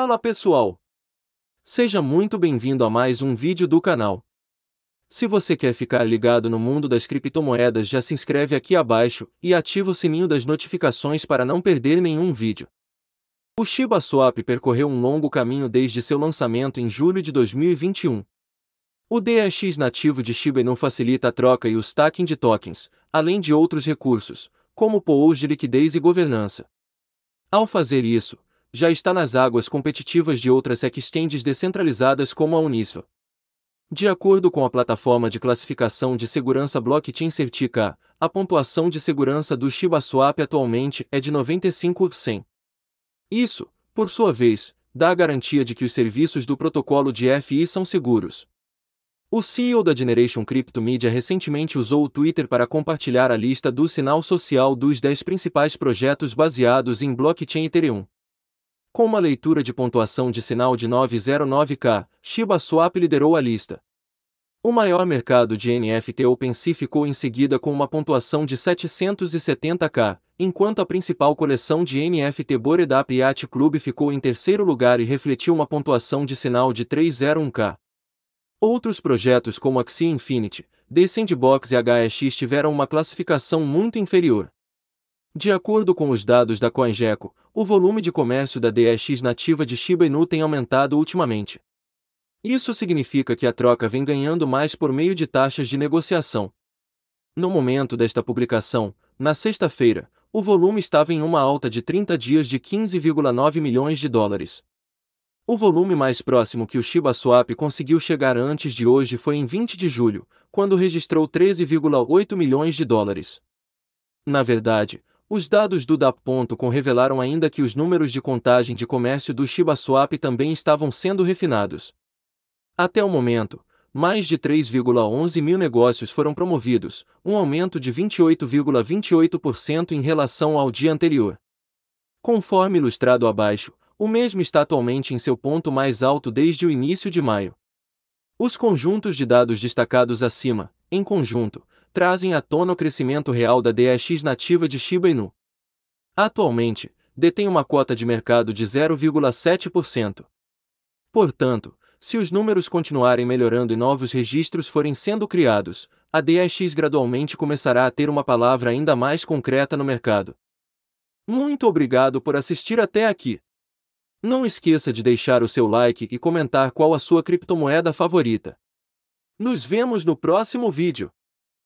Fala pessoal! Seja muito bem-vindo a mais um vídeo do canal. Se você quer ficar ligado no mundo das criptomoedas já se inscreve aqui abaixo e ativa o sininho das notificações para não perder nenhum vídeo. O Shiba Swap percorreu um longo caminho desde seu lançamento em julho de 2021. O DEX nativo de Shiba Inu facilita a troca e o stacking de tokens, além de outros recursos, como pools de liquidez e governança. Ao fazer isso, já está nas águas competitivas de outras exchanges descentralizadas como a Uniswap. De acordo com a plataforma de classificação de segurança Blockchain Certica, a pontuação de segurança do Shiba Swap atualmente é de 95 Isso, por sua vez, dá a garantia de que os serviços do protocolo de FI são seguros. O CEO da Generation Crypto Media recentemente usou o Twitter para compartilhar a lista do sinal social dos 10 principais projetos baseados em blockchain Ethereum. Com uma leitura de pontuação de sinal de 909K, Shiba Swap liderou a lista. O maior mercado de NFT OpenSea ficou em seguida com uma pontuação de 770K, enquanto a principal coleção de NFT Bored Ape Yacht Club ficou em terceiro lugar e refletiu uma pontuação de sinal de 301K. Outros projetos como Axie Infinity, The Sandbox e HX tiveram uma classificação muito inferior. De acordo com os dados da CoinGecko, o volume de comércio da DEX nativa de Shiba Inu tem aumentado ultimamente. Isso significa que a troca vem ganhando mais por meio de taxas de negociação. No momento desta publicação, na sexta-feira, o volume estava em uma alta de 30 dias de 15,9 milhões de dólares. O volume mais próximo que o Shiba Swap conseguiu chegar antes de hoje foi em 20 de julho, quando registrou 13,8 milhões de dólares. Na verdade, os dados do DAP.com revelaram ainda que os números de contagem de comércio do Shibaswap também estavam sendo refinados. Até o momento, mais de 3,11 mil negócios foram promovidos, um aumento de 28,28% ,28 em relação ao dia anterior. Conforme ilustrado abaixo, o mesmo está atualmente em seu ponto mais alto desde o início de maio. Os conjuntos de dados destacados acima, em conjunto, trazem à tona o crescimento real da DEX nativa de Shiba Inu. Atualmente, detém uma cota de mercado de 0,7%. Portanto, se os números continuarem melhorando e novos registros forem sendo criados, a DEX gradualmente começará a ter uma palavra ainda mais concreta no mercado. Muito obrigado por assistir até aqui. Não esqueça de deixar o seu like e comentar qual a sua criptomoeda favorita. Nos vemos no próximo vídeo.